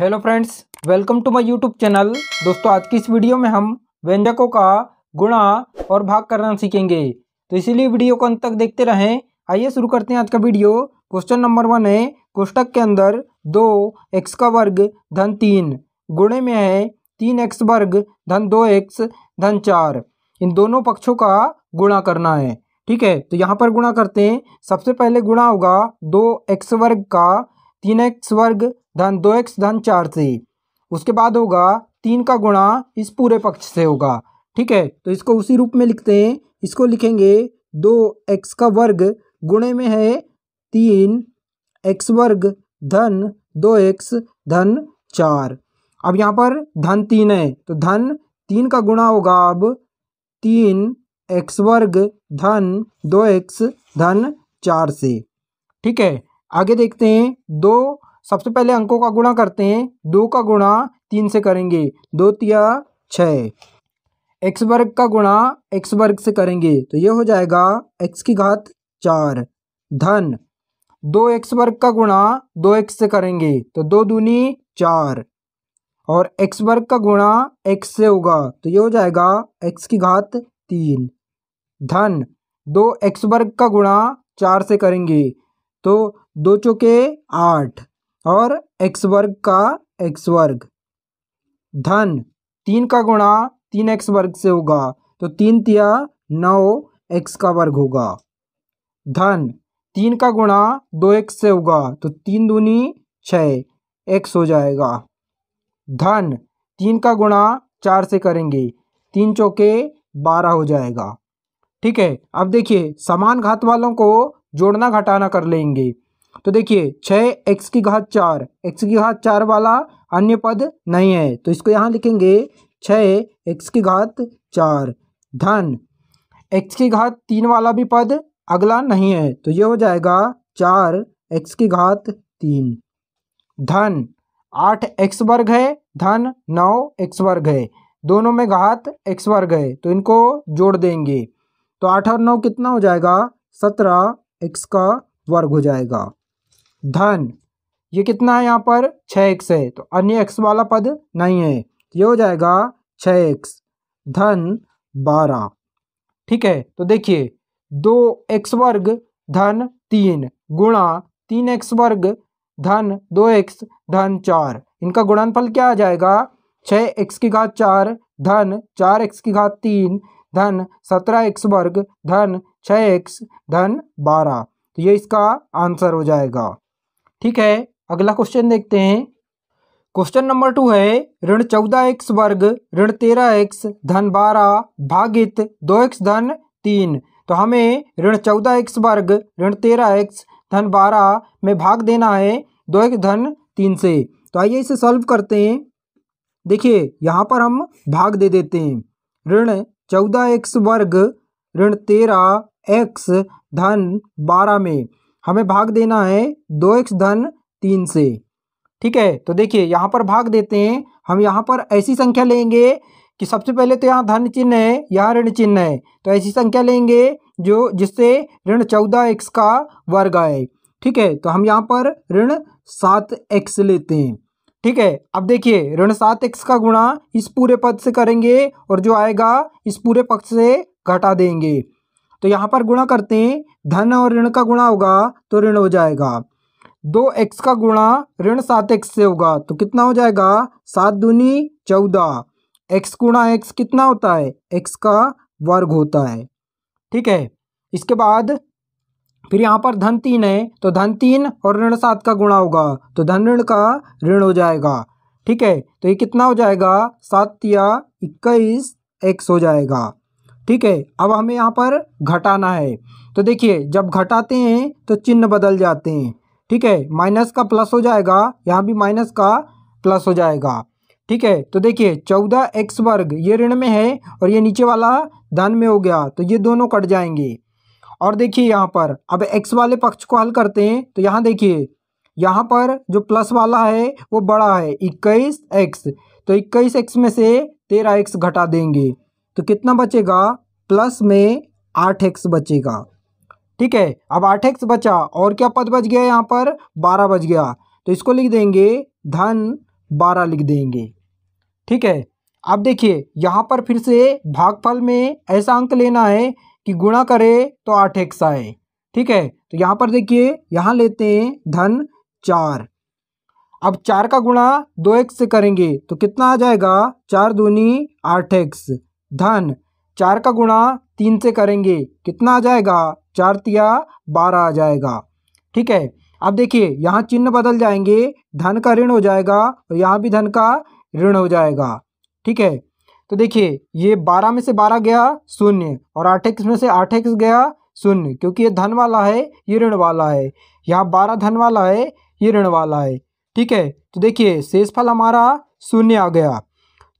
hello friends welcome to my YouTube channel दोस्तों आज की इस वीडियो में हम व्यंजकों का गुणा और भाग करना सीखेंगे तो इसीलिए वीडियो को अंत तक देखते रहें आइए शुरू करते हैं आज का वीडियो क्वेश्चन नंबर वन है कोष्टक के अंदर दो एक्स का वर्ग धन तीन गुणे में है तीन एक्स वर्ग धन दो एक्स धन चार इन दोनों पक्षों का गुणा करना है ठीक है तो यहाँ पर गुणा करते हैं सबसे पहले गुणा होगा दो एक्स वर्ग का तीन एक्स वर्ग धन दो एक्स धन चार से उसके बाद होगा तीन का गुणा इस पूरे पक्ष से होगा ठीक है तो इसको उसी रूप में लिखते हैं इसको लिखेंगे दो एक्स का वर्ग गुणे में है तीन एक्स वर्ग धन दो एक्स धन चार अब यहाँ पर धन तीन है तो धन तीन का गुणा होगा अब तीन एक्स वर्ग धन दो एक्स धन चार से ठीक है आगे देखते हैं दो सबसे पहले अंकों का गुणा करते हैं दो का गुणा तीन से करेंगे दो तिया छः एक्स वर्ग का गुणा एक्स वर्ग से करेंगे तो ये हो जाएगा एक्स की घात चार धन दो एक्स वर्ग का गुणा दो एक्स से करेंगे तो दो दूनी चार और एक्स वर्ग का गुणा एक्स से होगा तो ये हो जाएगा एक्स की घात तीन धन दो एक्स वर्ग का गुणा चार से करेंगे तो दो चौके आठ और एक्स वर्ग का एक्स वर्ग धन तीन का गुणा तीन एक्स वर्ग से होगा तो तीन तिया नौ एक्स का वर्ग होगा धन तीन का गुणा दो एक्स से होगा तो तीन दूनी छः एक्स हो जाएगा धन तीन का गुणा चार से करेंगे तीन चौके बारह हो जाएगा ठीक है अब देखिए समान घात वालों को जोड़ना घटाना कर लेंगे तो देखिए छः एक्स की घात चार एक्स की घात चार वाला अन्य पद नहीं है तो इसको यहाँ लिखेंगे छः एक्स की घात चार धन एक्स की घात तीन वाला भी पद अगला नहीं है तो ये हो जाएगा चार एक्स की घात तीन धन आठ एक्स वर्ग है धन नौ एक्स वर्ग है दोनों में घात एक्स वर्ग है तो इनको जोड़ देंगे तो आठ और नौ कितना हो जाएगा सत्रह एक्स का वर्ग हो जाएगा धन ये कितना है यहाँ पर छः एक्स है तो अन्य एक्स वाला पद नहीं है ये हो जाएगा छ एक्स धन बारह ठीक है तो देखिए दो एक्स वर्ग धन तीन गुणा तीन एक्स वर्ग धन दो एक्स धन चार इनका गुणनफल क्या आ जाएगा छः एक्स की घात चार धन चार एक्स की घात तीन धन सत्रह एक्स वर्ग धन छः एक्स धन बारह तो ये इसका आंसर हो जाएगा ठीक है अगला क्वेश्चन देखते हैं क्वेश्चन नंबर टू है ऋण चौदह एक्स वर्ग ऋण तेरह एक्स धन बारह भागित दो एक्स धन तीन तो हमें ऋण चौदह एक्स वर्ग ऋण तेरह एक्स धन बारह में भाग देना है दो एक्स धन तीन से तो आइए इसे सॉल्व करते हैं देखिए यहाँ पर हम भाग दे देते हैं ऋण चौदह एक्स वर्ग ऋण तेरह एक्स धन बारह में हमें भाग देना है दो एक्स धन तीन से ठीक है तो देखिए यहाँ पर भाग देते हैं हम यहाँ पर ऐसी संख्या लेंगे कि सबसे पहले तो यहाँ धन चिन्ह है यहाँ ऋण चिन्ह है तो ऐसी संख्या लेंगे जो जिससे ऋण चौदह एक्स का वर्ग आए ठीक है तो हम यहाँ पर ऋण सात एक्स लेते हैं ठीक है अब देखिए ऋण सात एक्स का गुणा इस पूरे पद से करेंगे और जो आएगा इस पूरे पक्ष से घटा देंगे तो यहाँ पर गुणा करते हैं धन और ऋण का गुणा होगा तो ऋण हो जाएगा दो एक्स का गुणा ऋण सात एक्स से होगा तो कितना हो जाएगा सात दूनी चौदह एक्स गुणा एक्स कितना होता है एक्स का वर्ग होता है ठीक है इसके बाद फिर यहाँ पर धन तीन है तो धन तीन और ऋण सात का गुणा होगा तो धन ऋण का ऋण हो जाएगा ठीक है तो ये कितना हो जाएगा सात या इक्कीस एक्स हो जाएगा ठीक है अब हमें यहाँ पर घटाना है तो देखिए जब घटाते हैं तो चिन्ह बदल जाते हैं ठीक है माइनस का प्लस हो जाएगा यहाँ भी माइनस का प्लस हो जाएगा ठीक है तो देखिए चौदह एक्स वर्ग ये ऋण में है और ये नीचे वाला धन में हो गया तो ये दोनों कट जाएंगे और देखिए यहाँ पर अब एक्स वाले पक्ष को हल करते हैं तो यहाँ देखिए यहाँ पर जो प्लस वाला है वो बड़ा है इक्कीस एक्स तो इक्कीस एक्स में से तेरह एक्स घटा देंगे तो कितना बचेगा प्लस में आठ एक्स बचेगा ठीक है अब आठ एक्स बचा और क्या पद बच गया यहाँ पर बारह बच गया तो इसको लिख देंगे धन बारह लिख देंगे ठीक है अब देखिए यहाँ पर फिर से भागफल में ऐसा अंक लेना है कि गुणा करे तो आठ एक्स आए ठीक है तो यहाँ पर देखिए यहाँ लेते हैं धन चार अब चार का गुणा दो एक्स से करेंगे तो कितना आ जाएगा चार दूनी आठ एक्स धन चार का गुणा तीन से करेंगे कितना आ जाएगा चार तिया बारह आ जाएगा ठीक है अब देखिए यहाँ चिन्ह बदल जाएंगे धन का ऋण हो जाएगा और यहाँ भी धन का ऋण हो जाएगा ठीक है तो देखिए ये बारह में से बारह गया शून्य और आठ एक्स में से आठ एक्स गया शून्य क्योंकि ये धन वाला है ये ऋण वाला है यहाँ बारह धन वाला है ये ऋण वाला है ठीक है तो देखिए शेषफल हमारा शून्य आ गया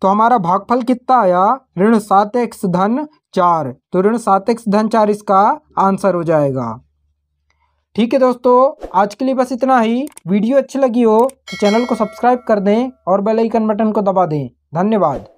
तो हमारा भागफल कितना आया ऋण सात एक्स धन चार तो ऋण सात एक्स धन चार इसका आंसर हो जाएगा ठीक है दोस्तों आज के लिए बस इतना ही वीडियो अच्छी लगी हो तो चैनल को सब्सक्राइब कर दें और बेल आइकन बटन को दबा दें धन्यवाद